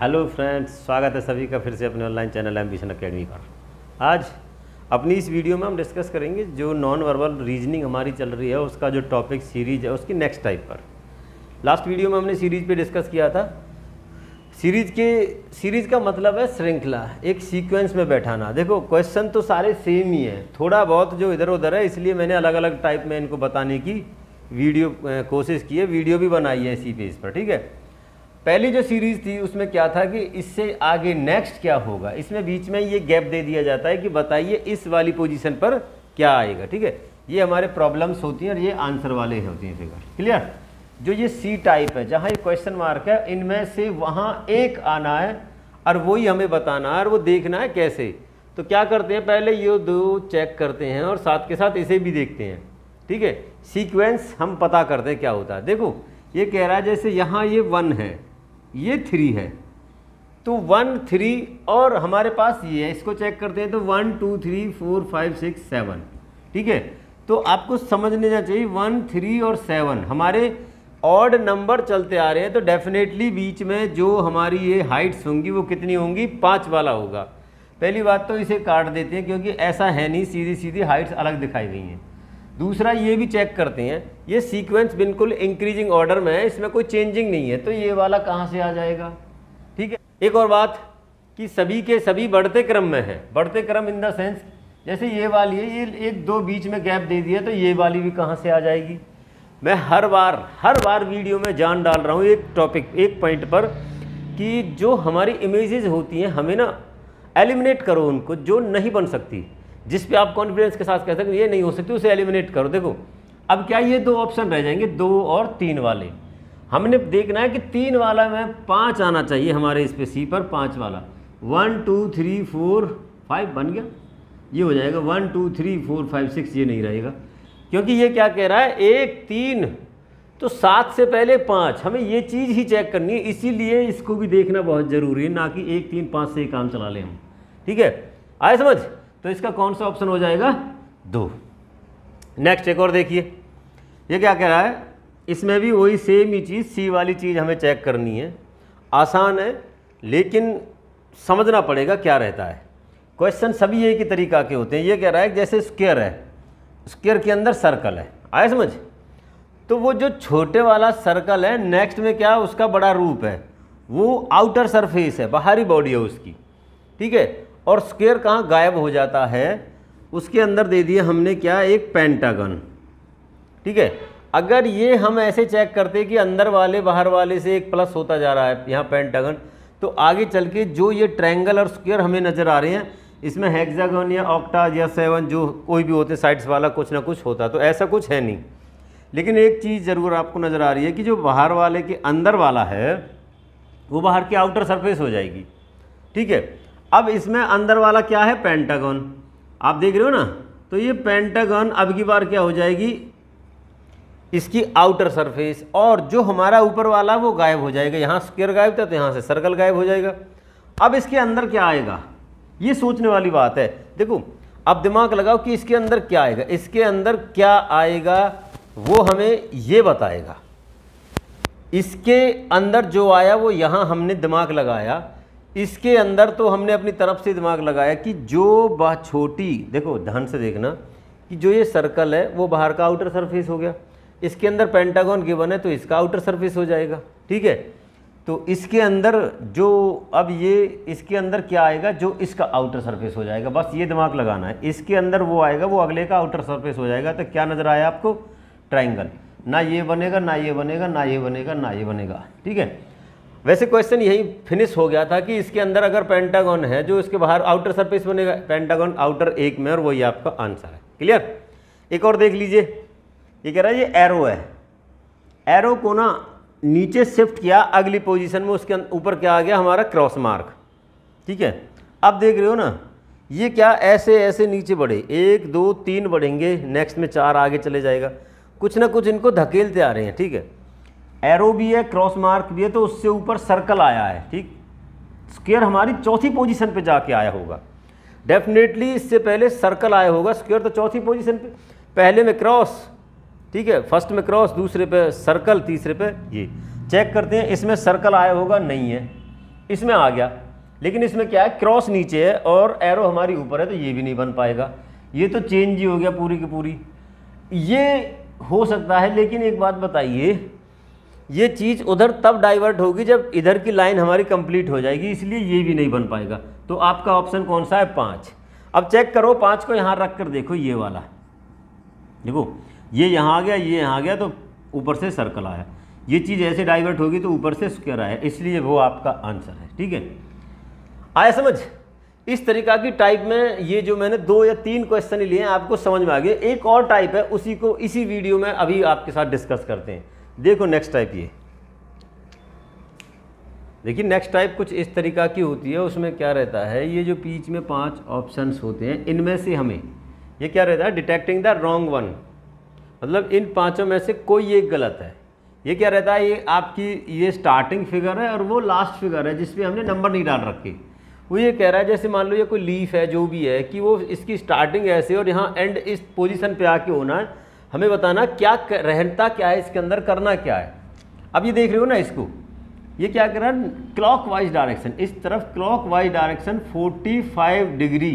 hello friends स्वागत है सभी का फिर से अपने ऑनलाइन चैनल एम्बिशन अकेडमी पर आज अपनी इस वीडियो में हम डिस्कस करेंगे जो नॉन वर्बल रीजनिंग हमारी चल रही है उसका जो टॉपिक सीरीज है उसकी नेक्स्ट टाइप पर लास्ट वीडियो में हमने सीरीज पे डिस्कस किया था सीरीज के सीरीज का मतलब है श्रृंखला एक सीक्वेंस में बैठाना देखो क्वेश्चन तो सारे सेम ही हैं थोड़ा बहुत जो इधर उधर है इसलिए मैंने अलग अलग टाइप में इनको बताने की वीडियो कोशिश की है वीडियो भी बनाई है इसी पेज पर ठीक है पहली जो सीरीज़ थी उसमें क्या था कि इससे आगे नेक्स्ट क्या होगा इसमें बीच में ये गैप दे दिया जाता है कि बताइए इस वाली पोजीशन पर क्या आएगा ठीक है ये हमारे प्रॉब्लम्स होती हैं और ये आंसर वाले होती हैं फिगर क्लियर जो ये सी टाइप है जहाँ ये क्वेश्चन मार्क है इनमें से वहाँ एक आना है और वही हमें बताना है और वो देखना है कैसे तो क्या करते हैं पहले ये दो चेक करते हैं और साथ के साथ इसे भी देखते हैं ठीक है सीक्वेंस हम पता करते हैं क्या होता है देखो ये कह रहा है जैसे यहाँ ये वन है ये थ्री है तो वन थ्री और हमारे पास ये है इसको चेक करते हैं तो one two three four five six seven ठीक है तो आपको समझ लेना चाहिए वन थ्री और सेवन हमारे ऑड नंबर चलते आ रहे हैं तो डेफिनेटली बीच में जो हमारी ये हाइट्स होंगी वो कितनी होंगी पाँच वाला होगा पहली बात तो इसे काट देते हैं क्योंकि ऐसा है नहीं सीधी सीधी हाइट्स अलग दिखाई गई हैं दूसरा ये भी चेक करते हैं ये सीक्वेंस बिल्कुल इंक्रीजिंग ऑर्डर में है इसमें कोई चेंजिंग नहीं है तो ये वाला कहाँ से आ जाएगा ठीक है एक और बात कि सभी के सभी बढ़ते क्रम में है बढ़ते क्रम इन द सेंस जैसे ये वाली है ये एक दो बीच में गैप दे दिया तो ये वाली भी कहाँ से आ जाएगी मैं हर बार हर बार वीडियो में जान डाल रहा हूँ एक टॉपिक एक पॉइंट पर कि जो हमारी इमेजेस होती हैं हमें ना एलिमिनेट करो उनको जो नहीं बन सकती जिस पे आप कॉन्फिडेंस के साथ कह सकते ये नहीं हो सकती उसे एलिमिनेट करो देखो अब क्या ये दो ऑप्शन रह जाएंगे दो और तीन वाले हमने देखना है कि तीन वाला में पाँच आना चाहिए हमारे इस पे सी पर पाँच वाला one two three four five बन गया ये हो जाएगा one two three four five six ये नहीं रहेगा क्योंकि ये क्या कह रहा है एक तीन तो सात से पहले पाँच हमें ये चीज़ ही चेक करनी है इसीलिए इसको भी देखना बहुत ज़रूरी है ना कि एक तीन पाँच से ही काम चला लें हम ठीक है आए समझ तो इसका कौन सा ऑप्शन हो जाएगा दो नेक्स्ट एक और देखिए ये क्या कह रहा है इसमें भी वही सेम ही चीज़ सी वाली चीज़ हमें चेक करनी है आसान है लेकिन समझना पड़ेगा क्या रहता है क्वेश्चन सभी एक ही तरीका के होते हैं ये कह रहा है जैसे स्क्वेयर है स्क्वेयर के अंदर सर्कल है आए समझ तो वो जो छोटे वाला सर्कल है नेक्स्ट में क्या उसका बड़ा रूप है वो आउटर सरफेस है बाहरी बॉडी है उसकी ठीक है और स्केयर कहाँ गायब हो जाता है उसके अंदर दे दिए हमने क्या एक पेंटागन ठीक है अगर ये हम ऐसे चेक करते कि अंदर वाले बाहर वाले से एक प्लस होता जा रहा है यहाँ पेंटागन तो आगे चल के जो ये ट्रैंगल और स्क्वेयर हमें नज़र आ रहे हैं इसमें हेक्सागन या ऑक्टा या सेवन जो कोई भी होते साइड्स वाला कुछ ना कुछ होता तो ऐसा कुछ है नहीं लेकिन एक चीज़ ज़रूर आपको नज़र आ रही है कि जो बाहर वाले के अंदर वाला है वो बाहर की आउटर सरफेस हो जाएगी ठीक है अब इसमें अंदर वाला क्या है पेंटागन आप देख रहे हो ना तो ये पेंटागन अब की बार क्या हो जाएगी इसकी आउटर सरफेस और जो हमारा ऊपर वाला वो गायब हो जाएगा यहाँ स्क्वेयर गायब था तो यहाँ से सर्कल गायब हो जाएगा अब इसके अंदर क्या आएगा ये सोचने वाली बात है देखो अब दिमाग लगाओ कि इसके अंदर क्या आएगा इसके अंदर क्या आएगा वो हमें ये बताएगा इसके अंदर जो आया वो यहाँ हमने दिमाग लगाया इसके अंदर तो हमने अपनी तरफ से दिमाग लगाया कि जो बात छोटी देखो ध्यान से देखना कि जो ये सर्कल है वो बाहर का आउटर सरफेस हो गया इसके अंदर पेंटागॉन गिवन है तो इसका आउटर सरफेस हो जाएगा ठीक है तो इसके अंदर जो अब ये इसके अंदर क्या आएगा जो इसका आउटर सरफेस हो जाएगा बस ये दिमाग लगाना है इसके अंदर वो आएगा वो अगले का आउटर सरफेस हो जाएगा तो क्या नज़र आया आपको ट्राइंगल ना ये बनेगा ना ये बनेगा ना ये बनेगा ना ये बनेगा ठीक है वैसे क्वेश्चन यही फिनिश हो गया था कि इसके अंदर अगर पेंटागन है जो इसके बाहर आउटर सरफेस बनेगा पेंटागन आउटर एक में और वही आपका आंसर है क्लियर एक और देख लीजिए ये कह रहा है ये एरो है एरो को ना नीचे शिफ्ट किया अगली पोजीशन में उसके ऊपर क्या आ गया हमारा क्रॉस मार्क ठीक है अब देख रहे हो ना ये क्या ऐसे ऐसे नीचे बढ़े एक दो तीन बढ़ेंगे नेक्स्ट में चार आगे चले जाएगा कुछ ना कुछ इनको धकेलते आ रहे हैं ठीक है एरो भी है क्रॉस मार्क भी है तो उससे ऊपर सर्कल आया है ठीक स्क्वेयर हमारी चौथी पोजीशन पे जाके आया होगा डेफिनेटली इससे पहले सर्कल आया होगा स्क्वेयर तो चौथी पोजीशन पे पहले में क्रॉस ठीक है फर्स्ट में क्रॉस दूसरे पे सर्कल तीसरे पे ये चेक करते हैं इसमें सर्कल आया होगा नहीं है इसमें आ गया लेकिन इसमें क्या है क्रॉस नीचे है और एरो हमारी ऊपर है तो ये भी नहीं बन पाएगा ये तो चेंज ही हो गया पूरी की पूरी ये हो सकता है लेकिन एक बात बताइए ये चीज़ उधर तब डाइवर्ट होगी जब इधर की लाइन हमारी कंप्लीट हो जाएगी इसलिए ये भी नहीं बन पाएगा तो आपका ऑप्शन कौन सा है पाँच अब चेक करो पाँच को यहाँ रख कर देखो ये वाला देखो ये यहाँ आ गया ये यहाँ आ गया तो ऊपर से सर्कल आया ये चीज़ ऐसे डाइवर्ट होगी तो ऊपर से स्क्वायर आया इसलिए वो आपका आंसर है ठीक है आया समझ इस तरीका की टाइप में ये जो मैंने दो या तीन क्वेश्चन लिए हैं आपको समझ में आ गए एक और टाइप है उसी को इसी वीडियो में अभी आपके साथ डिस्कस करते हैं देखो नेक्स्ट टाइप ये देखिए नेक्स्ट टाइप कुछ इस तरीका की होती है उसमें क्या रहता है ये जो बीच में पांच ऑप्शंस होते हैं इनमें से हमें ये क्या रहता है डिटेक्टिंग द रॉन्ग वन मतलब इन पांचों में से कोई एक गलत है ये क्या रहता है ये आपकी ये स्टार्टिंग फिगर है और वो लास्ट फिगर है जिसपे हमने नंबर नहीं डाल रखे वो ये कह रहा है जैसे मान लो ये कोई लीफ है जो भी है कि वो इसकी स्टार्टिंग ऐसे और यहाँ एंड इस पोजिशन पर आके होना है हमें बताना क्या रहता क्या है इसके अंदर करना क्या है अब ये देख रहे हो ना इसको ये क्या कर रहा है क्लॉक वाइज डायरेक्शन इस तरफ क्लॉक वाइज डायरेक्शन 45 डिग्री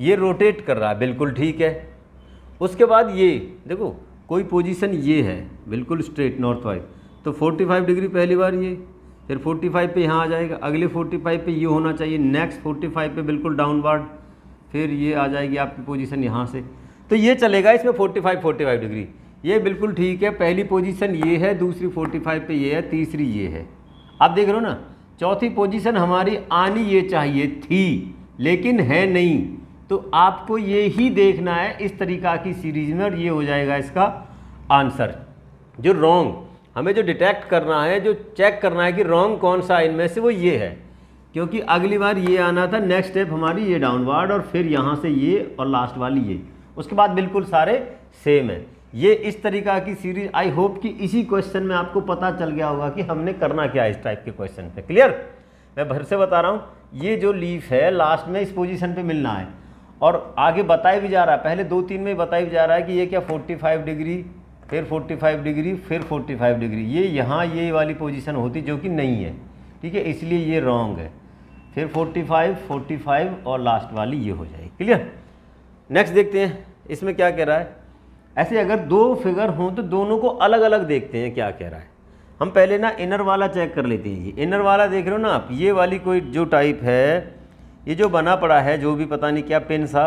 ये रोटेट कर रहा है बिल्कुल ठीक है उसके बाद ये देखो कोई पोजीशन ये है बिल्कुल स्ट्रेट नॉर्थ वाइज तो 45 डिग्री पहली बार ये फिर 45 पर यहाँ आ जाएगा अगले 45 पर ये होना चाहिए नेक्स्ट फाइव पर बिल्कुल डाउनवर्ड फिर ये आ जाएगी आपकी पोजिशन यहाँ से तो ये चलेगा इसमें 45 45 डिग्री ये बिल्कुल ठीक है पहली पोजीशन ये है दूसरी 45 पे ये है तीसरी ये है आप देख रहे हो ना चौथी पोजीशन हमारी आनी ये चाहिए थी लेकिन है नहीं तो आपको ये ही देखना है इस तरीका की सीरीज में और ये हो जाएगा इसका आंसर जो रॉन्ग हमें जो डिटेक्ट करना है जो चेक करना है कि रॉन्ग कौन सा इनमें से वो ये है क्योंकि अगली बार ये आना था नेक्स्ट स्टेप हमारी ये डाउनवर्ड और फिर यहाँ से ये और लास्ट वाली ये उसके बाद बिल्कुल सारे सेम है ये इस तरीका की सीरीज आई होप कि इसी क्वेश्चन में आपको पता चल गया होगा कि हमने करना क्या इस टाइप के क्वेश्चन पे क्लियर मैं भर से बता रहा हूँ ये जो लीफ है लास्ट में इस पोजीशन पे मिलना है और आगे बताया भी जा रहा है पहले दो तीन में बताया भी जा रहा है कि ये क्या 45 डिग्री फिर 45 डिग्री फिर 45 डिग्री ये यहाँ ये वाली पोजीशन होती जो कि नहीं है ठीक है इसलिए ये रॉन्ग है फिर 45 45 और लास्ट वाली ये हो जाएगी क्लियर नेक्स्ट देखते हैं इसमें क्या कह रहा है ऐसे अगर दो फिगर हों तो दोनों को अलग अलग देखते हैं क्या कह रहा है हम पहले ना इनर वाला चेक कर लेते हैं ये इनर वाला देख रहे हो ना आप ये वाली कोई जो टाइप है ये जो बना पड़ा है जो भी पता नहीं क्या पेन सा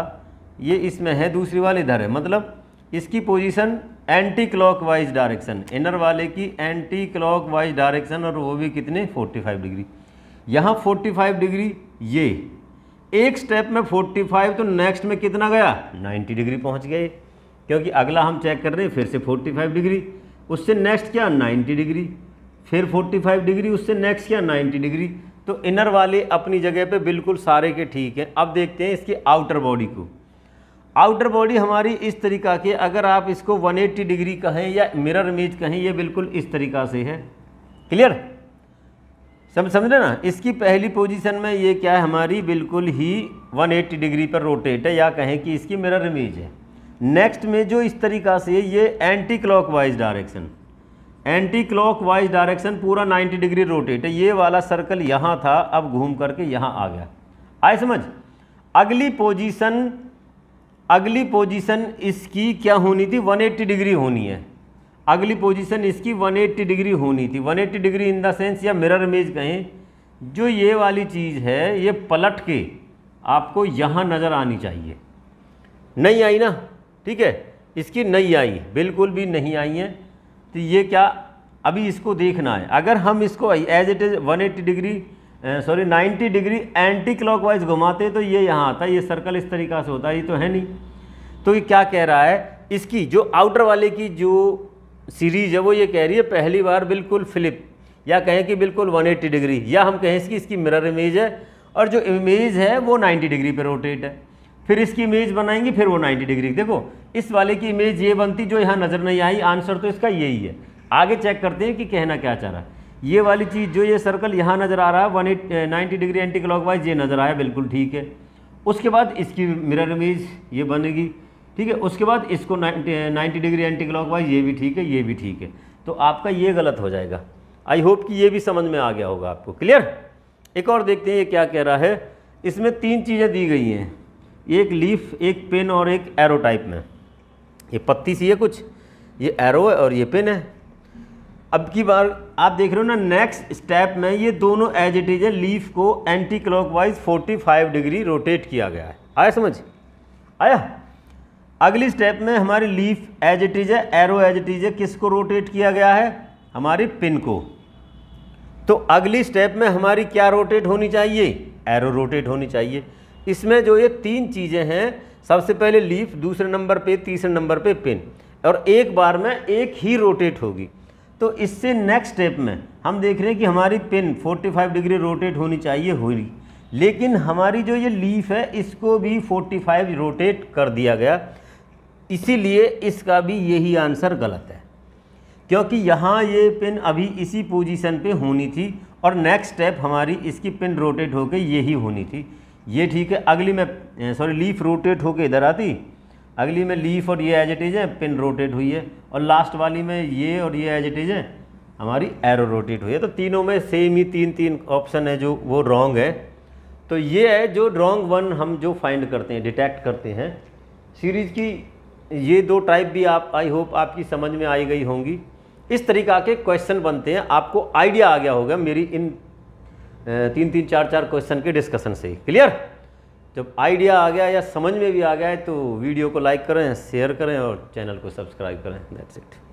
ये इसमें है दूसरी वाली इधर है मतलब इसकी position anti clock wise direction inner वाले की एंटी क्लॉक वाइज डायरेक्शन और वो भी कितने 45 डिग्री यहाँ 45 डिग्री ये एक स्टेप में 45 तो नेक्स्ट में कितना गया 90 डिग्री पहुंच गए क्योंकि अगला हम चेक कर रहे हैं फिर से 45 डिग्री उससे नेक्स्ट क्या 90 डिग्री फिर 45 डिग्री उससे नेक्स्ट क्या 90 डिग्री तो इनर वाले अपनी जगह पे बिल्कुल सारे के ठीक हैं अब देखते हैं इसके आउटर बॉडी को आउटर बॉडी हमारी इस तरीका के अगर आप इसको वन डिग्री कहें या मिरर इमेज कहें ये बिल्कुल इस तरीका से है क्लियर समझ समझ रहे ना इसकी पहली पोजीशन में ये क्या है हमारी बिल्कुल ही 180 डिग्री पर रोटेट है या कहें कि इसकी मिरर इमेज है नेक्स्ट में जो इस तरीका से ये anticlockwise direction anticlockwise direction पूरा 90 डिग्री रोटेट है ये वाला सर्कल यहाँ था अब घूम करके यहाँ आ गया आए समझ अगली पोजिशन अगली पोजिशन इसकी क्या होनी थी वन डिग्री होनी है अगली पोजीशन इसकी 180 डिग्री होनी थी 180 डिग्री इन द सेंस या मिरर इमेज कहें जो ये वाली चीज़ है ये पलट के आपको यहाँ नज़र आनी चाहिए नहीं आई ना ठीक है इसकी नहीं आई बिल्कुल भी नहीं आई है तो ये क्या अभी इसको देखना है अगर हम इसको as it is one degree sorry 90 degree anti clock घुमाते तो ये यहाँ आता है ये सर्कल इस तरीका से होता है ये तो है नहीं तो ये क्या कह रहा है इसकी जो आउटर वाले की जो सीरीज है वो ये कह रही है पहली बार बिल्कुल फ्लिप या कहें कि बिल्कुल 180 डिग्री या हम कहें इसकी इसकी मिरर इमेज है और जो इमेज है वो 90 डिग्री पर रोटेट है फिर इसकी इमेज बनाएंगी फिर वो 90 डिग्री देखो इस वाले की इमेज ये बनती जो यहाँ नज़र नहीं आई आंसर तो इसका यही है आगे चेक करते हैं कि कहना क्या चाह रहा है ये वाली चीज़ जो ये सर्कल यहाँ नज़र आ रहा है one eight ninety degree anti clock ये नज़र आया बिल्कुल ठीक है उसके बाद इसकी मिरर इमेज ये बनेगी ठीक है उसके बाद इसको ninety degree anti clock wise ये भी ठीक है ये भी ठीक है तो आपका ये गलत हो जाएगा आई होप कि ये भी समझ में आ गया होगा आपको क्लियर एक और देखते हैं ये क्या कह रहा है इसमें तीन चीज़ें दी गई हैं एक लीफ एक पेन और एक एरो टाइप में ये पत्ती सी है कुछ ये एरो है और ये पेन है अब की बार आप देख रहे हो ना नेक्स्ट स्टेप में ये दोनों एज इट इज है लीफ को एंटी क्लॉकवाइज 45 डिग्री रोटेट किया गया है आया समझ आया अगली स्टेप में हमारी leaf as it is arrow as it is किसको रोटेट किया गया है हमारी पिन को तो अगली स्टेप में हमारी क्या रोटेट होनी चाहिए एरो रोटेट होनी चाहिए इसमें जो ये तीन चीज़ें हैं सबसे पहले लीफ दूसरे नंबर पे तीसरे नंबर पे पिन और एक बार में एक ही रोटेट होगी तो इससे नेक्स्ट स्टेप में हम देख रहे हैं कि हमारी पिन 45 डिग्री रोटेट होनी चाहिए होगी लेकिन हमारी जो ये लीफ है इसको भी 45 रोटेट कर दिया गया इसीलिए इसका भी यही आंसर गलत है क्योंकि यहाँ ये पिन अभी इसी पोजीशन पे होनी थी और नेक्स्ट स्टेप हमारी इसकी पिन रोटेट होके यही होनी थी ये ठीक है अगली में सॉरी लीफ रोटेट होके इधर आती अगली में लीफ और ये एज इज है पिन रोटेट हुई है और लास्ट वाली में ये और ये एज इज है हमारी एरो रोटेट हुई है तो तीनों में सेम ही तीन तीन ऑप्शन है जो वो रॉन्ग है तो ये है जो रॉन्ग वन हम जो फाइंड करते हैं डिटेक्ट करते हैं सीरीज़ की ये दो टाइप भी आप आई होप आपकी समझ में आई गई होंगी इस तरीका के क्वेश्चन बनते हैं आपको आइडिया आ गया होगा मेरी इन तीन तीन चार चार क्वेश्चन के डिस्कशन से क्लियर जब आइडिया आ गया या समझ में भी आ गया है तो वीडियो को लाइक करें शेयर करें और चैनल को सब्सक्राइब करें दैट्स इट